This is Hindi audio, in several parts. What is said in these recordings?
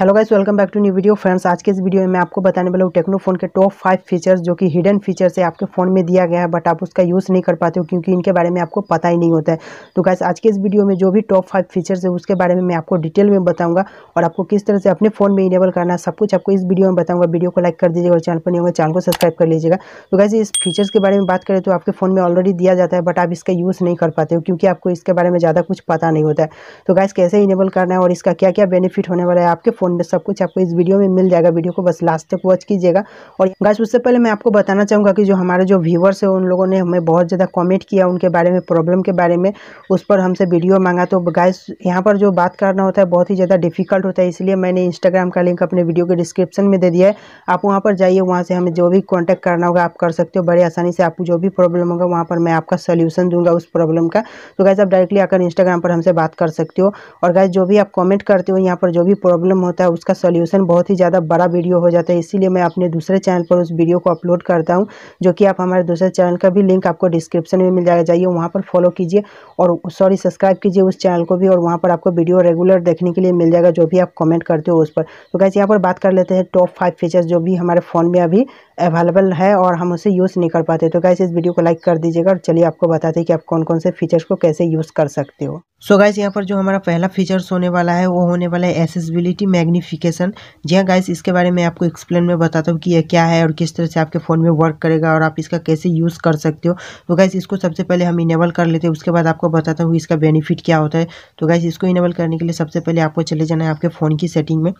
hello guys welcome back to new video friends आज के इस वीडियो में मैं आपको बताने वाला हूँ टेक्नो फोन के टॉप फाइव फीचर्स जो कि हिडन फीचर्स है आपके फ़ोन में दिया गया है बट आप उसका यूज़ नहीं कर पाते हो क्योंकि इनके बारे में आपको पता ही नहीं होता है तो गाइस आज के इस वीडियो में जो भी टॉप फाइव फीचर्स है उसके बारे में मैं आपको डिटेल में बताऊँगा और आपको किस तरह से अपने फ़ोन में इनेबल करना है सब कुछ आपको इस वीडियो में बताऊँगा वीडियो को लाइक कर दीजिएगा और चैनल पर नहीं होगा चैनल को सब्सक्राइब कर लीजिएगा तो गाइस इस फीचर्स के बारे में बात करें तो आपके फ़ोन में ऑलरेडी दिया जाता है बट आप इसका यूज़ नहीं कर पाते हो क्योंकि आपको इसके बारे में ज़्यादा कुछ पता नहीं होता है तो गाइस कैसे इनेबल करना है और इसका क्या क्या बेनिफिट होने वाला है आपके फ़ोन फोन सब कुछ आपको इस वीडियो में मिल जाएगा वीडियो को बस लास्ट तक वॉच कीजिएगा और गाइस उससे पहले मैं आपको बताना चाहूँगा कि जो हमारे जो व्यूवर्स है उन लोगों ने हमें बहुत ज़्यादा कॉमेंट किया उनके बारे में प्रॉब्लम के बारे में उस पर हमसे वीडियो मांगा तो गाइस यहाँ पर जो बात करना होता है बहुत ही ज़्यादा डिफिकल्ट होता है इसलिए मैंने इंस्टाग्राम का लिंक अपने वीडियो के डिस्क्रिप्शन में दे दिया है आप वहाँ पर जाइए वहाँ से हमें जो भी कॉन्टैक्ट करना होगा आप कर सकते हो बड़ी आसानी से आपको जो भी प्रॉब्लम होगा वहाँ पर मैं आपका सोल्यूशन दूंगा उस प्रॉब्लम का तो गाइस आप डायरेक्टली आकर इंस्टाग्राम पर हमसे बात कर सकते हो और गाइस जो भी आप कॉमेंट करते हो यहाँ पर जो भी प्रॉब्लम होता है उसका सोल्यूशन बहुत ही ज़्यादा बड़ा वीडियो हो जाता है इसीलिए मैं अपने दूसरे चैनल पर उस वीडियो को अपलोड करता हूँ जो कि आप हमारे दूसरे चैनल का भी लिंक आपको डिस्क्रिप्शन में मिल जाएगा जाइए वहाँ पर फॉलो कीजिए और सॉरी सब्सक्राइब कीजिए उस चैनल को भी और वहाँ पर आपको वीडियो रेगुलर देखने के लिए मिल जाएगा जो भी आप कॉमेंट करते हो उस पर तो कैसे यहाँ पर बात कर लेते हैं टॉप फाइव फीचर्स जो भी हमारे फ़ोन में अभी अवेलेबल है और हम उसे यूज़ नहीं कर पाते तो गैस इस वीडियो को लाइक कर दीजिएगा और चलिए आपको बताते हैं कि आप कौन कौन से फीचर्स को कैसे यूज़ कर सकते हो सो गाइस यहाँ पर जो हमारा पहला फीचर्स होने वाला है वो होने वाला है एसेसबिलिटी मैग्नीफिकेशन जी हाँ गाइस इसके बारे में आपको एक्सप्लेन में बताता हूँ कि यह क्या है और किस तरह से आपके फ़ोन में वर्क करेगा और आप इसका कैसे यूज़ कर सकते हो तो गाइस इसको सबसे पहले हम इनेबल कर लेते हैं उसके बाद आपको बताता हूँ इसका बेनिफिट क्या होता है तो गाइस इसको इनेबल करने के लिए सबसे पहले आपको चले जाना है आपके फ़ोन की सेटिंग में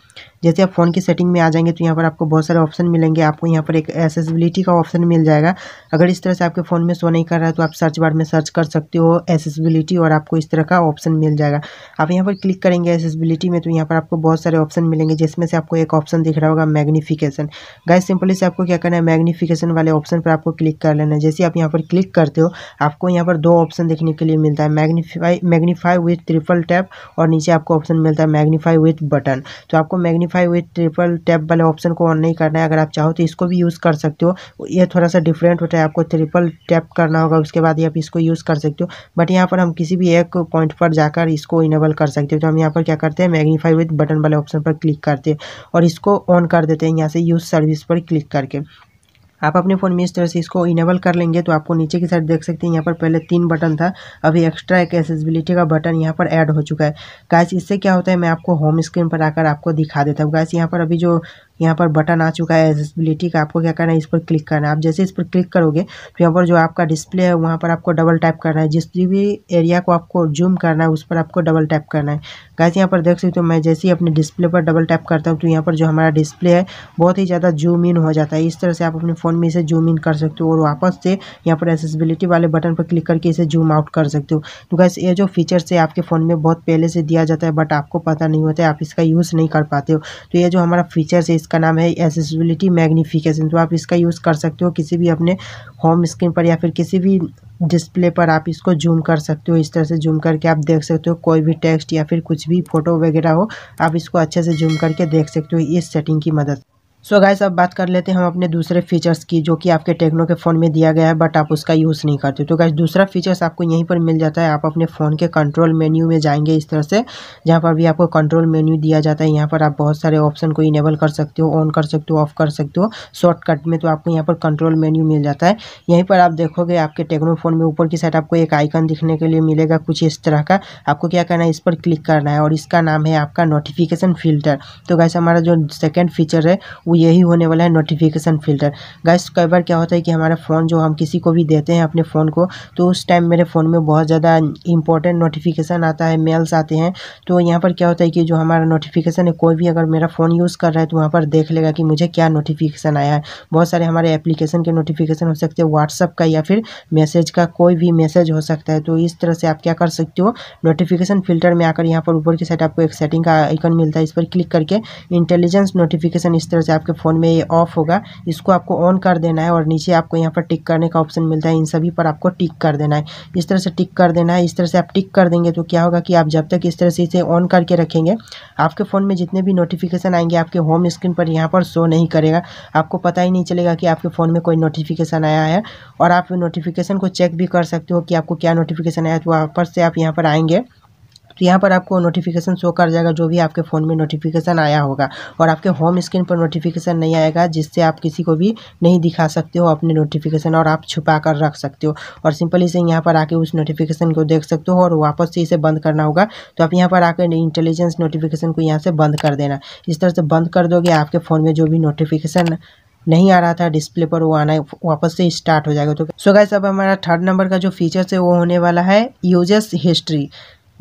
जैसे आप फ़ोन की सेटिंग में आ जाएंगे तो यहाँ पर आपको बहुत सारे ऑप्शन मिलेंगे आपको यहाँ पर एक एसेसबिलिटी एसेसिबिलिटी का ऑप्शन मिल जाएगा अगर इस तरह से आपके फ़ोन में शो नहीं कर रहा है तो आप सर्च बार में सर्च कर सकते हो एसेसिबिलिटी और आपको इस तरह का ऑप्शन मिल जाएगा आप यहाँ पर क्लिक करेंगे एसेसिबिलिटी में तो यहाँ पर आपको बहुत सारे ऑप्शन मिलेंगे जिसमें से आपको एक ऑप्शन दिख रहा होगा मैग्नीफिकेशन गैस सिंपली से आपको क्या करना है मैग्नीफिकेशन वाले ऑप्शन पर आपको क्लिक कर लेना है जैसे आप यहाँ पर क्लिक करते हो आपको यहाँ पर दो ऑप्शन देखने के लिए मिलता है magnify magnify with triple tap और नीचे आपको ऑप्शन मिलता है मैग्नीफाई विथ बटन तो आपको मैग्नीफाई विथ ट्रिपल टैप वाले ऑप्शन को ऑन नहीं करना है अगर आप चाहो तो इसको भी यूज़ यूज़ कर सकते हो ये थोड़ा सा डिफरेंट होता है आपको ट्रिपल टैप करना होगा उसके बाद ही आप इसको यूज़ कर सकते हो बट यहाँ पर हम किसी भी एक पॉइंट पर जाकर इसको इनेबल कर सकते हो तो हम यहाँ पर क्या करते हैं मैग्नीफाई विथ बटन वाले ऑप्शन पर क्लिक करते हैं और इसको ऑन कर देते हैं यहाँ से यूज़ सर्विस पर क्लिक करके आप अपने फ़ोन में इस तरह से इसको इनेबल कर लेंगे तो आपको नीचे की साइड देख सकते हैं यहाँ पर पहले तीन बटन था अभी एक्स्ट्रा एक एसेसिबिलिटी का बटन यहाँ पर ऐड हो चुका है गैस इससे क्या होता है मैं आपको होम स्क्रीन पर आकर आपको दिखा देता हूँ गैस यहाँ पर अभी जो यहाँ पर बटन आ चुका है एसेसिबिलिटी का आपको क्या करना है इस पर क्लिक करना है आप जैसे इस पर क्लिक करोगे तो यहाँ पर जो आपका डिस्प्ले है वहाँ पर आपको डबल टैप करना है जिस भी एरिया को आपको जूम करना है उस पर आपको डबल टैप करना है गैस यहाँ पर देख सकते हो मैं जैसे ही अपने डिस्प्ले पर डबल टैप करता हूँ तो यहाँ पर जो हमारा डिस्प्ले है बहुत ही ज़्यादा जूम इन हो जाता है इस तरह से आप अपने फ़ोन में इसे जूम इन कर सकते हो और वापस से यहाँ पर एसेसिबिलिटी वाले बटन पर क्लिक करके इसे जूम आउट कर सकते हो तो गैस ये जो फीचर्स है आपके फ़ोन में बहुत पहले से दिया जाता है बट आपको पता नहीं होता है आप इसका यूज़ नहीं कर पाते हो तो ये जो हमारा फीचर्स है इसका नाम है एसेसिबिलिटी मैग्नीफिकेशन तो आप इसका यूज़ कर सकते हो किसी भी अपने होम स्क्रीन पर या फिर किसी भी डिस्प्ले पर आप इसको जूम कर सकते हो इस तरह से जूम करके आप देख सकते हो कोई भी टेक्स्ट या फिर कुछ भी फोटो वगैरह हो आप इसको अच्छे से जूम करके देख सकते हो इस सेटिंग की मदद सो so गाइस अब बात कर लेते हैं हम अपने दूसरे फीचर्स की जो कि आपके टेक्नो के फ़ोन में दिया गया है बट आप उसका यूज़ नहीं करते तो गाइस दूसरा फीचर्स आपको यहीं पर मिल जाता है आप अपने फ़ोन के कंट्रोल मेन्यू में जाएंगे इस तरह से जहां पर भी आपको कंट्रोल मेन्यू दिया जाता है यहाँ पर आप बहुत सारे ऑप्शन को इनेबल कर सकते हो ऑन कर सकते हो ऑफ कर सकते हो शॉर्टकट में तो आपको यहाँ पर कंट्रोल मेन्यू मिल जाता है यहीं पर आप देखोगे आपके टेक्नो फ़ोन में ऊपर की साइड आपको एक आइकन दिखने के लिए मिलेगा कुछ इस तरह का आपको क्या करना है इस पर क्लिक करना है और इसका नाम है आपका नोटिफिकेशन फिल्टर तो गैस हमारा जो सेकेंड फीचर है वो यही होने वाला है नोटिफिकेशन फिल्टर गैस कई बार क्या होता है कि हमारा फ़ोन जो हम किसी को भी देते हैं अपने फ़ोन को तो उस टाइम मेरे फ़ोन में बहुत ज़्यादा इंपॉर्टेंट नोटिफिकेशन आता है मेल्स आते हैं तो यहाँ पर क्या होता है कि जो हमारा नोटिफिकेशन है कोई भी अगर मेरा फ़ोन यूज़ कर रहा है तो वहाँ पर देख लेगा कि मुझे क्या नोटिफिकेशन आया है बहुत सारे हमारे एप्लीकेशन के नोटिफिकेशन हो सकते हैं व्हाट्सअप का या फिर मैसेज का कोई भी मैसेज हो सकता है तो इस तरह से आप क्या कर सकते हो नोटिफिकेशन फिल्टर में आकर यहाँ पर ऊपर की साइड आपको एक सेटिंग का आइकन मिलता है इस पर क्लिक करके इंटेलिजेंस नोटिफिकेशन इस तरह से आप आपके फ़ोन में ये ऑफ होगा इसको आपको ऑन कर देना है और नीचे आपको यहाँ पर टिक करने का ऑप्शन मिलता है इन सभी पर आपको टिक कर देना है इस तरह से टिक कर देना है इस तरह से आप टिक कर देंगे तो क्या होगा कि आप जब तक इस तरह से इसे ऑन करके रखेंगे आपके फ़ोन में जितने भी नोटिफिकेशन आएंगे आपके होम स्क्रीन पर यहाँ पर शो नहीं करेगा आपको पता ही नहीं चलेगा कि आपके फ़ोन में कोई नोटिफिकेशन आया है और आप नोटिफिकेशन को चेक भी कर सकते हो कि आपको क्या नोटिफिकेशन आया तो पर से आप यहाँ पर आएंगे तो यहाँ पर आपको नोटिफिकेशन शो कर जाएगा जो भी आपके फ़ोन में नोटिफिकेशन आया होगा और आपके होम स्क्रीन पर नोटिफिकेशन नहीं आएगा जिससे आप किसी को भी नहीं दिखा सकते हो अपने नोटिफिकेशन और आप छुपा कर रख सकते हो और सिंपली से यहाँ पर आके उस नोटिफिकेशन को देख सकते हो और वापस से इसे बंद करना होगा तो आप यहाँ पर आकर इंटेलिजेंस नोटिफिकेशन को यहाँ से बंद कर देना इस तरह से बंद कर दोगे आपके फ़ोन में जो भी नोटिफिकेशन नहीं आ रहा था डिस्प्ले पर वो आना वापस से स्टार्ट हो जाएगा तो सो गाइस अब हमारा थर्ड नंबर का जो फीचर्स है वो होने वाला है यूजर्स हिस्ट्री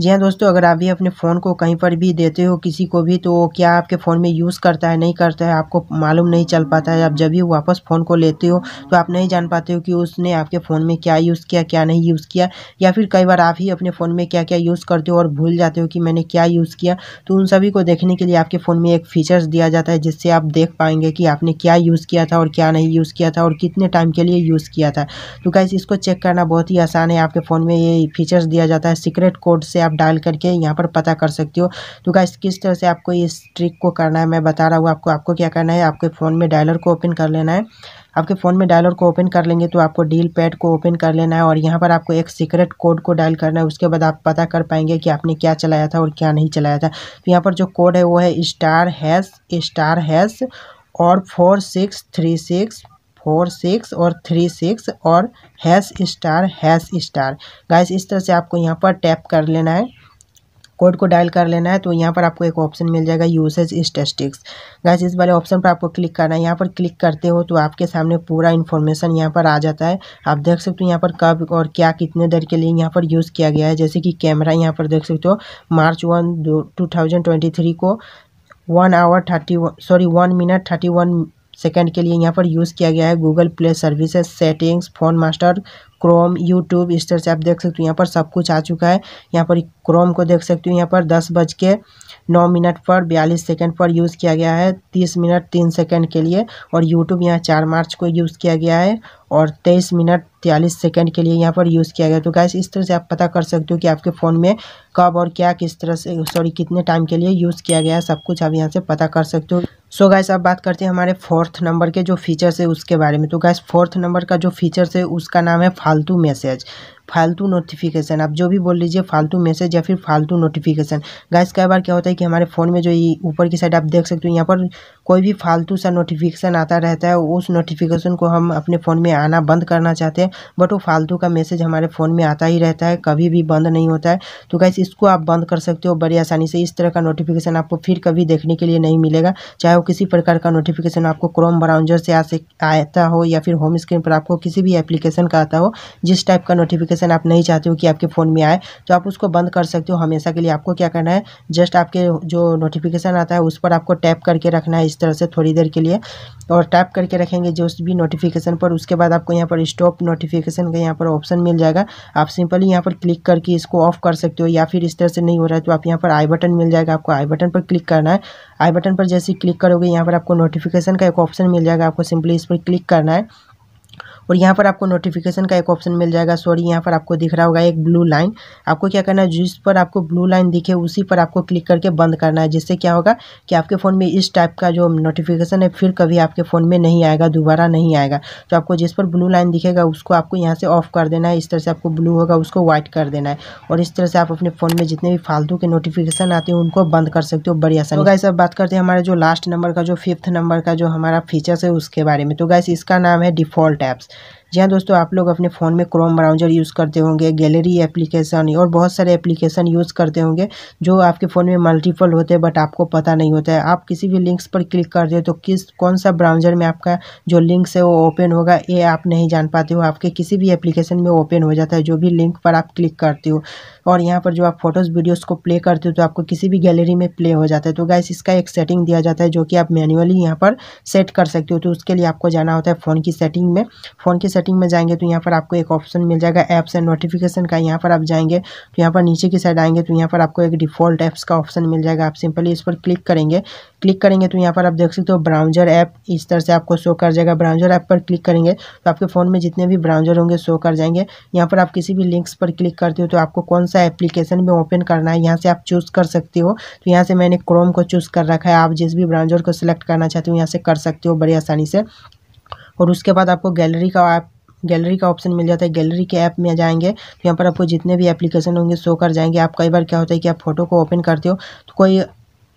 जी हाँ दोस्तों अगर आप भी अपने फ़ोन को कहीं पर भी देते हो किसी को भी तो क्या आपके फ़ोन में यूज़ करता है नहीं करता है आपको मालूम नहीं चल पाता है आप जब भी वापस फ़ोन को लेते हो तो आप नहीं जान पाते हो कि उसने आपके फ़ोन में क्या यूज़ किया क्या नहीं यूज़ किया या फिर कई बार आप ही अपने फ़ोन में क्या क्या यूज़ करते हो और भूल जाते हो कि मैंने क्या यूज़ किया तो उन सभी को देखने के लिए आपके फ़ोन में एक फ़ीचर्स दिया जाता है जिससे आप देख पाएंगे कि आपने क्या यूज़ किया था और क्या नहीं यूज़ किया था और कितने टाइम के लिए यूज़ किया था तो कैसे इसको चेक करना बहुत ही आसान है आपके फ़ोन में ये फीचर्स दिया जाता है सीक्रेट कोड से आप डायल करके यहाँ पर पता कर सकते हो तो गाइस किस तरह से आपको इस ट्रिक को करना है मैं बता रहा हूँ आपको आपको क्या करना है आपके फ़ोन में डायलर को ओपन कर लेना है आपके फ़ोन में डायलर को ओपन कर लेंगे तो आपको डील पैड को ओपन कर लेना है और यहाँ पर आपको एक सीक्रेट कोड को डायल करना है उसके बाद आप पता कर पाएंगे कि आपने क्या चलाया था और क्या नहीं चलाया था तो यहाँ पर जो कोड है वो है स्टार हैश स्टार हैश और four six three six four six और थ्री सिक्स और hash star hash star guys इस तरह से आपको यहाँ पर टैप कर लेना है कोड को डायल कर लेना है तो यहाँ पर आपको एक ऑप्शन मिल जाएगा यूसेज स्टेस्टिक्स गैस इस वाले ऑप्शन पर आपको क्लिक करना है यहाँ पर क्लिक करते हो तो आपके सामने पूरा इन्फॉर्मेशन यहाँ पर आ जाता है आप देख सकते हो यहाँ पर कब और क्या कितने देर के लिए यहाँ पर यूज़ किया गया है जैसे कि कैमरा यहाँ पर देख सकते हो मार्च वन टू को one hour thirty sorry one minute thirty one second के लिए यहाँ पर यूज़ किया गया है Google Play services settings phone master Chrome YouTube इस तरह से आप देख सकते हो यहाँ पर सब कुछ आ चुका है यहाँ पर क्रोम को देख सकते हो यहाँ पर दस बज के नौ मिनट पर बयालीस सेकंड पर यूज़ किया गया है तीस मिनट तीन सेकंड के लिए और यूट्यूब यहाँ चार मार्च को यूज़ किया गया है और तेईस मिनट तयालीस सेकंड के लिए यहाँ पर यूज़ किया गया तो गैस इस तरह से आप पता कर सकते हो कि आपके फ़ोन में कब और क्या किस तरह से सॉरी कितने टाइम के लिए यूज़ किया गया है सब कुछ आप यहाँ से पता कर सकते हो सो so गैस अब बात करते हैं हमारे फोर्थ नंबर के जो फीचर्स है उसके बारे में तो गैस फोर्थ नंबर का जो फीचर्स है उसका नाम है फालतू मैसेज फालतू नोटिफिकेशन आप जो भी बोल लीजिए फालतू मैसेज या फिर फालतू नोटिफिकेशन गैस कई बार क्या होता है कि हमारे फ़ोन में जो ये ऊपर की साइड आप देख सकते हो यहाँ पर कोई भी फालतू सा नोटिफिकेशन आता रहता है उस नोटिफिकेशन को हम अपने फ़ोन में आना बंद करना चाहते हैं बट वो फालतू का मैसेज हमारे फ़ोन में आता ही रहता है कभी भी बंद नहीं होता है तो गैस इसको आप बंद कर सकते हो बड़ी आसानी से इस तरह का नोटिफिकेशन आपको फिर कभी देखने के लिए नहीं मिलेगा चाहे वो किसी प्रकार का नोटिफिकेशन आपको क्रोम ब्राउजर से आता हो या फिर होम स्क्रीन पर आपको किसी भी एप्लीकेशन का आता हो जिस टाइप का नोटिफिकेशन आप नहीं चाहते हो कि आपके फ़ोन में आए तो आप उसको बंद कर सकते हो हमेशा के लिए आपको क्या करना है जस्ट आपके जो नोटिफिकेशन आता है उस पर आपको टैप करके रखना है इस तरह से थोड़ी देर के लिए और टैप करके रखेंगे जो भी नोटिफिकेशन पर उसके बाद आपको यहाँ पर स्टॉप नोटिफिकेशन का यहाँ पर ऑप्शन मिल जाएगा आप सिंपली यहाँ पर क्लिक करके इसको ऑफ कर सकते हो या फिर इस तरह से नहीं हो रहा है तो आप यहाँ पर आई बटन मिल जाएगा आपको आई बटन पर क्लिक करना है आई बटन पर जैसे क्लिक करोगे यहाँ पर आपको नोटिफिकेशन का एक ऑप्शन मिल जाएगा आपको सिंपली इस पर क्लिक करना है और यहाँ पर आपको नोटिफिकेशन का एक ऑप्शन मिल जाएगा सॉरी यहाँ पर आपको दिख रहा होगा एक ब्लू लाइन आपको क्या करना है जिस पर आपको ब्लू लाइन दिखे उसी पर आपको क्लिक करके बंद करना है जिससे क्या होगा कि आपके फ़ोन में इस टाइप का जो नोटिफिकेशन है फिर कभी आपके फ़ोन में नहीं आएगा दोबारा नहीं आएगा तो आपको जिस पर ब्लू लाइन दिखेगा उसको आपको यहाँ से ऑफ कर देना है इस तरह से आपको ब्लू होगा उसको व्हाइट कर देना है और इस तरह से आप अपने फ़ोन में जितने भी फालतू के नोटिफिकेशन आते हैं उनको बंद कर सकते हो बड़ी आसानी गाइस अब बात करते हैं हमारे जो लास्ट नंबर का जो फिफ्थ नंबर का जो हमारा फीचर्स है उसके बारे में तो गाइस इसका नाम है डिफ़ॉल्ट ऐप्स जी हाँ दोस्तों आप लोग अपने फ़ोन में क्रोम ब्राउज़र यूज़ करते होंगे गैलरी एप्लीकेशन और बहुत सारे एप्लीकेशन यूज़ करते होंगे जो आपके फ़ोन में मल्टीपल होते हैं बट आपको पता नहीं होता है आप किसी भी लिंक्स पर क्लिक करते हो तो किस कौन सा ब्राउज़र में आपका जो लिंक्स है वो ओपन होगा ये आप नहीं जान पाते हो आपके किसी भी एप्लीकेशन में ओपन हो जाता है जो भी लिंक पर आप क्लिक करते हो और यहाँ पर जो आप फोटोज़ वीडियोज़ को प्ले करते हो तो आपको किसी भी गैलरी में प्ले हो जाता है तो गैस इसका एक सेटिंग दिया जाता है जो कि आप मैनुअली यहाँ पर सेट कर सकते हो तो उसके लिए आपको जाना होता है फ़ोन की सेटिंग में फोन फ़ोन की सेटिंग में जाएंगे तो यहाँ पर आपको एक ऑप्शन मिल जाएगा ऐप्स एंड नोटिफिकेशन का यहाँ पर आप जाएंगे तो यहाँ पर नीचे की साइड आएंगे तो यहाँ पर आपको एक डिफ़ॉल्ट ऐप्स का ऑप्शन मिल जाएगा आप सिंपली इस पर क्लिक करेंगे क्लिक करेंगे तो यहाँ पर आप देख सकते हो ब्राउजर ऐप इस तरह से आपको शो कर जाएगा ब्राउजर ऐप पर क्लिक करेंगे तो आपके फ़ोन में जितने भी ब्राउजर होंगे शो कर जाएंगे यहाँ पर आप किसी भी लिंक्स पर क्लिक करते हो तो आपको कौन सा एप्लीकेशन में ओपन करना है यहाँ से आप चूज़ कर सकते हो तो यहाँ से मैंने क्रोम को चूज़ कर रखा है आप जिस भी ब्राउजर को सिलेक्ट करना चाहते हो यहाँ से कर सकते हो बड़ी आसानी से और उसके बाद आपको गैलरी का ऐप गैलरी का ऑप्शन मिल जाता है गैलरी के ऐप में जाएंगे तो यहाँ पर आपको जितने भी एप्लीकेशन होंगे शो कर जाएंगे आप कई बार क्या होता है कि आप फोटो को ओपन करते हो तो कोई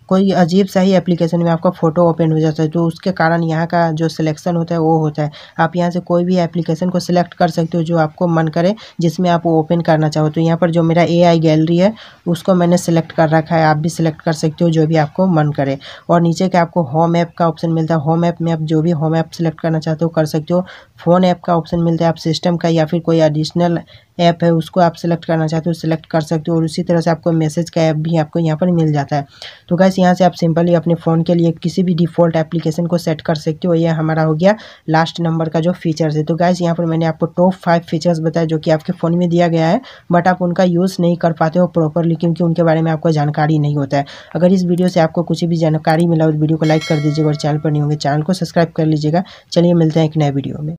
कोई अजीब सा ही एप्लीकेशन में आपका फ़ोटो ओपन हो जाता है तो उसके कारण यहाँ का जो सिलेक्शन होता है वो होता है आप यहाँ से कोई भी एप्लीकेशन को सिलेक्ट कर सकते हो जो आपको मन करे जिसमें आप ओपन करना चाहो तो यहाँ पर जो मेरा एआई गैलरी है उसको मैंने सेलेक्ट कर रखा है आप भी सिलेक्ट कर सकते हो जो भी आपको मन करे और नीचे के आपको होम ऐप का ऑप्शन मिलता है होम ऐप में आप जो भी होम ऐप सेलेक्ट करना चाहते हो कर सकते हो फ़ोन ऐप का ऑप्शन मिलता है आप सिस्टम का या फिर कोई एडिशनल ऐप है उसको आप सेलेक्ट करना चाहते हो सेलेक्ट कर सकते हो और उसी तरह से आपको मैसेज का ऐप भी आपको यहाँ पर मिल जाता है तो गैस यहाँ से आप सिंपली अपने फ़ोन के लिए किसी भी डिफ़ॉल्ट एप्लीकेशन को सेट कर सकते हो यह हमारा हो गया लास्ट नंबर का जो फीचर्स है तो गैस यहाँ पर मैंने आपको टॉप फाइव फीचर्स बताया जो कि आपके फ़ोन में दिया गया है बट आप उनका यूज़ नहीं कर पाते हो प्रॉपरली क्योंकि उनके बारे में आपको जानकारी नहीं होता है अगर इस वीडियो से आपको कुछ भी जानकारी मिला और वीडियो को लाइक कर दीजिएगा और चैनल पर नहीं होंगे चैनल को सब्सक्राइब कर लीजिएगा चलिए मिलते हैं एक नए वीडियो में